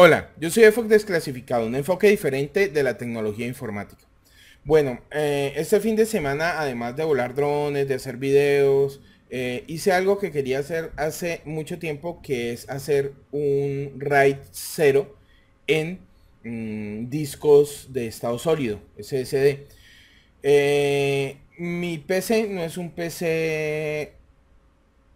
Hola, yo soy EFOC Desclasificado, un enfoque diferente de la tecnología informática. Bueno, eh, este fin de semana, además de volar drones, de hacer videos, eh, hice algo que quería hacer hace mucho tiempo, que es hacer un RAID 0 en mm, discos de estado sólido, SSD. Eh, mi PC no es un PC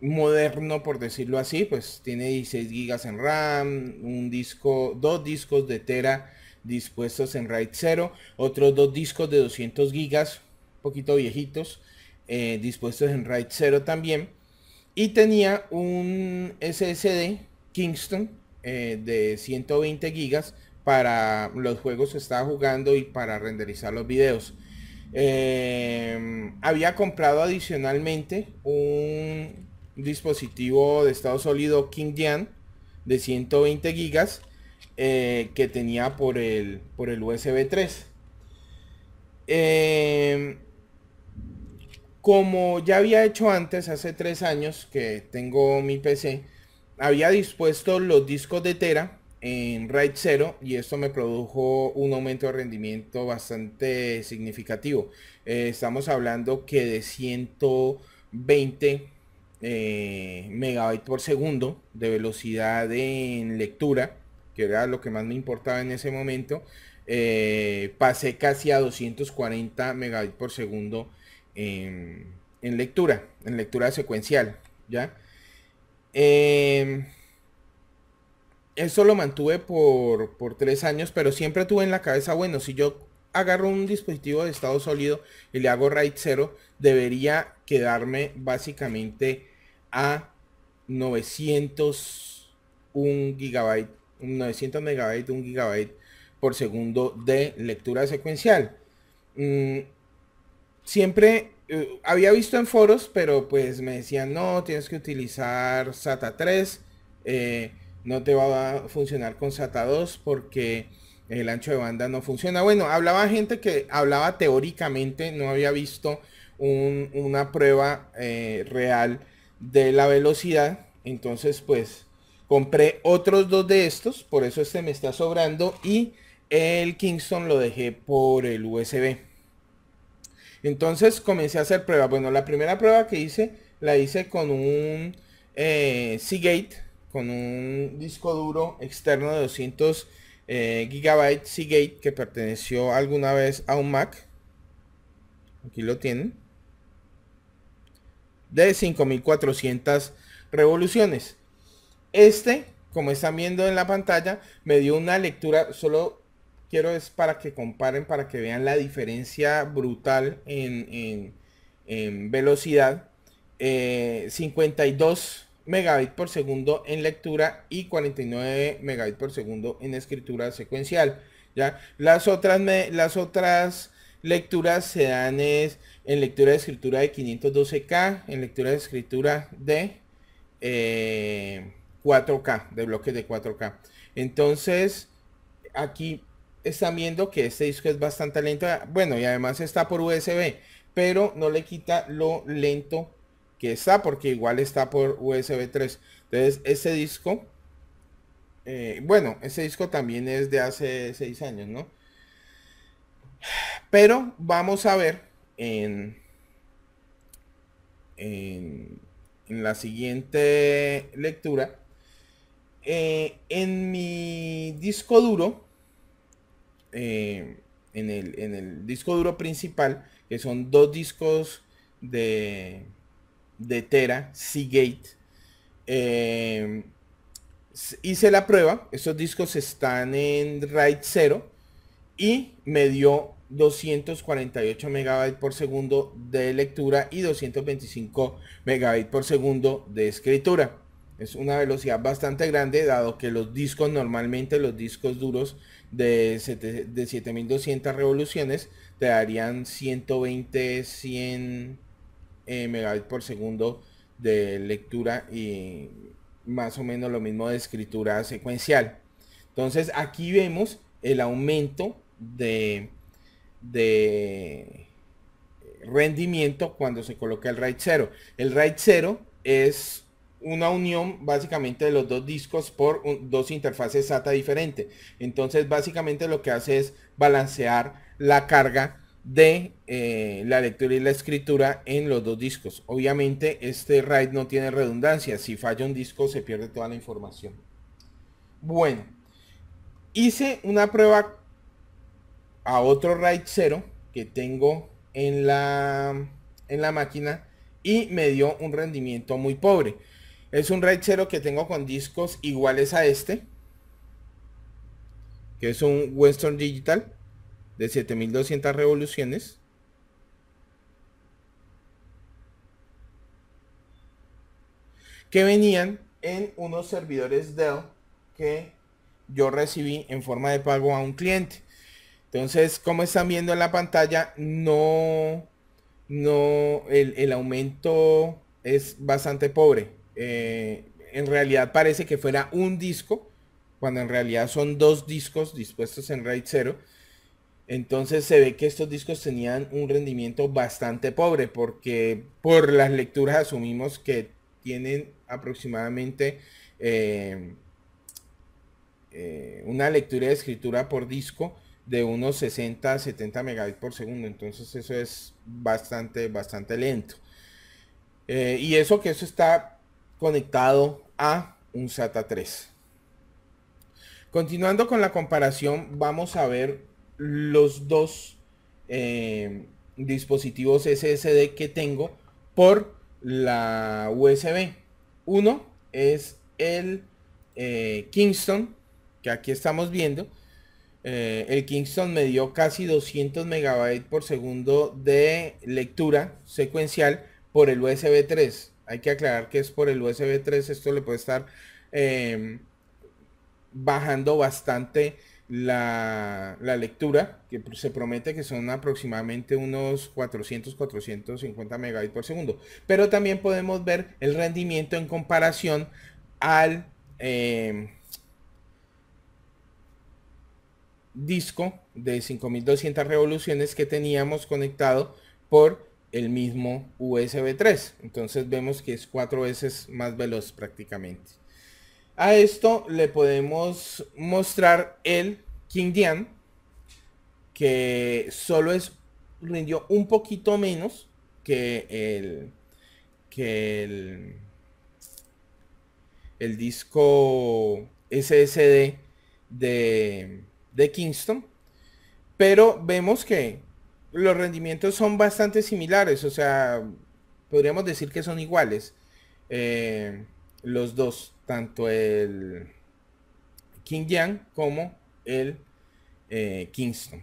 moderno, por decirlo así, pues tiene 16 gigas en RAM, un disco, dos discos de Tera dispuestos en RAID 0, otros dos discos de 200 gigas, poquito viejitos, eh, dispuestos en RAID 0 también, y tenía un SSD Kingston eh, de 120 gigas para los juegos que estaba jugando y para renderizar los videos. Eh, había comprado adicionalmente un dispositivo de estado sólido King de 120 gigas eh, que tenía por el, por el USB 3. Em, como ya había hecho antes, hace tres años que tengo mi PC, había dispuesto los discos de Tera en RAID 0 y esto me produjo un aumento de rendimiento bastante significativo. Eh, estamos hablando que de 120 eh, megabyte por segundo de velocidad en lectura, que era lo que más me importaba en ese momento, eh, pasé casi a 240 megabytes por segundo en lectura, en lectura secuencial, ¿ya? Em, eso lo mantuve por, por tres años, pero siempre tuve en la cabeza, bueno, si yo agarro un dispositivo de estado sólido y le hago RAID 0, debería quedarme básicamente a 901 gigabyte, 900 megabytes, 1 gigabyte por segundo de lectura secuencial. Mm, siempre eh, había visto en foros, pero pues me decían, no, tienes que utilizar SATA 3, eh, no te va a funcionar con SATA 2 porque el ancho de banda no funciona. Bueno, hablaba gente que hablaba teóricamente, no había visto una prueba eh, real de la velocidad. Entonces, pues compré otros dos de estos. Por eso este me está sobrando. Y el Kingston lo dejé por el USB. Entonces comencé a hacer pruebas. Bueno, la primera prueba que hice la hice con un eh, Seagate, con un disco duro externo de 200 eh, gigabytes Seagate que perteneció alguna vez a un Mac. Aquí lo tienen de 5400 revoluciones. Este, como están viendo en la pantalla, me dio una lectura, solo quiero es para que comparen, para que vean la diferencia brutal en, en, velocidad. 52 eh, megabits por segundo en lectura y 49 megabits por segundo en escritura secuencial. ¿ya? Las otras, las otras Lecturas se dan es en lectura de escritura de 512K, en lectura de escritura de 4K, eh, de bloques de 4K. Entonces, aquí están viendo que este disco es bastante lento. Bueno, y además está por USB, pero no le quita lo lento que está, porque igual está por USB 3. Entonces, este disco, eh, bueno, este disco también es de hace 6 años, ¿no? Pero vamos a ver en, en, la siguiente lectura. Eh, en mi disco duro, eh, en, el, en el disco duro principal, que son dos discos de, de Tera, Seagate. Eh, hice la prueba, estos discos están en RAID 0 y me dio 248 megabytes por segundo de lectura y 225 megabytes por segundo de escritura. Es una velocidad bastante grande dado que los discos normalmente, los discos duros de, de 7200 revoluciones te darían 120, 100 eh, megabytes por segundo de lectura y más o menos lo mismo de escritura secuencial. Entonces aquí vemos el aumento de, rendimiento cuando se coloca el RAID 0. El RAID 0 es una unión básicamente de los dos discos por dos interfaces SATA diferentes. Entonces básicamente lo que hace es balancear la carga de eh, la lectura y la escritura en los dos discos. Obviamente este RAID no tiene redundancia. Si falla un disco se pierde toda la información. Bueno, hice una prueba a otro RAID 0 que tengo en la, en la máquina y me dio un rendimiento muy pobre. Es un RAID 0 que tengo con discos iguales a este, que es un Western Digital de 7200 revoluciones. que venían en unos servidores Dell que yo recibí en forma de pago a un cliente. Entonces, como están viendo en la pantalla, no, no, el, aumento es bastante pobre. Eh, en realidad parece que fuera un disco, cuando en realidad son dos discos dispuestos en RAID 0. Entonces se ve que estos discos tenían un rendimiento bastante pobre porque por las lecturas asumimos que tienen aproximadamente eh, eh, una lectura de escritura por disco de unos 60 70 megabits por segundo entonces eso es bastante bastante lento eh, y eso que eso está conectado a un SATA 3 continuando con la comparación vamos a ver los dos eh, dispositivos SSD que tengo por la USB uno es el eh, Kingston que aquí estamos viendo eh, el Kingston me dio casi 200 megabytes por segundo de lectura secuencial por el USB 3. Hay que aclarar que es por el USB 3. Esto le puede estar em, bajando bastante la, lectura, que se promete que son aproximadamente unos 400, 450 megabytes por segundo. Pero también podemos ver el rendimiento en comparación al... Em, disco de 5200 revoluciones que teníamos conectado por el mismo USB 3. Entonces vemos que es cuatro veces más veloz prácticamente. A esto le podemos mostrar el King que solo es rindió un poquito menos que el que el, el disco SSD de de Kingston. Pero vemos que los rendimientos son bastante similares, o sea, podríamos decir que son iguales eh, los dos, tanto el King Yang como el eh, Kingston.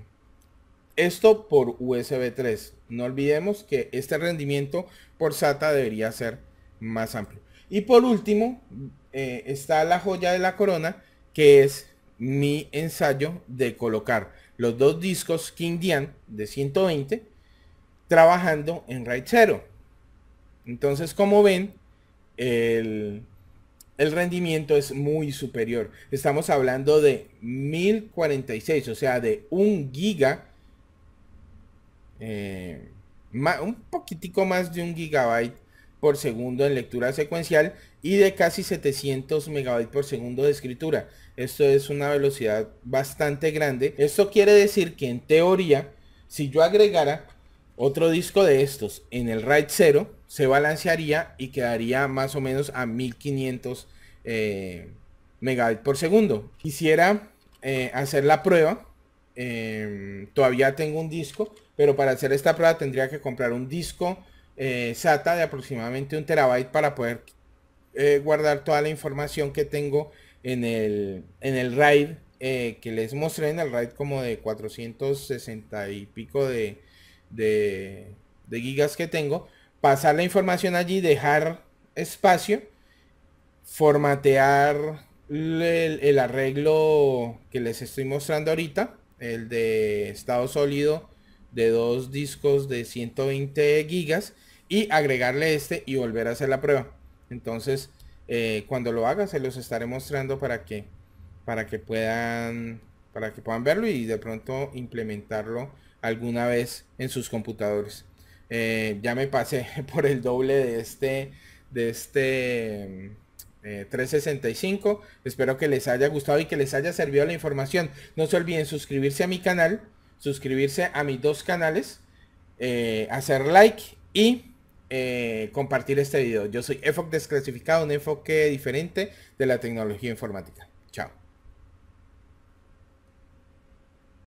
Esto por USB 3. No olvidemos que este rendimiento por SATA debería ser más amplio. Y por último, eh, está la joya de la corona, que es mi ensayo de colocar los dos discos King Dian de 120 trabajando en RAID 0. Entonces, como ven, el, el rendimiento es muy superior. Estamos hablando de 1046, o sea, de un giga. Eh, un poquitico más de un gigabyte por segundo en lectura secuencial y de casi 700 megabytes por segundo de escritura. Esto es una velocidad bastante grande. Esto quiere decir que en teoría, si yo agregara otro disco de estos en el RAID 0, se balancearía y quedaría más o menos a 1500 eh, megabytes por segundo. Quisiera eh, hacer la prueba. Em, todavía tengo un disco, pero para hacer esta prueba tendría que comprar un disco eh, SATA de aproximadamente un terabyte para poder eh, guardar toda la información que tengo en el, en el RAID eh, que les mostré en el RAID como de 460 y pico de, de, gigas que tengo. Pasar la información allí, dejar espacio, formatear el arreglo que les estoy mostrando ahorita, el de estado sólido de dos discos de 120 gigas y agregarle este y volver a hacer la prueba. Entonces, eh, cuando lo haga, se los estaré mostrando para que, para que puedan para que puedan verlo y de pronto implementarlo alguna vez en sus computadores. Eh, ya me pasé por el doble de este de este 365. Mm, eh, Espero que les haya gustado y que les haya servido la información. No se olviden suscribirse a mi canal, suscribirse a mis dos canales, hacer like y eh, compartir este video. Yo soy EFOC Desclasificado, un enfoque diferente de la tecnología informática. Chao.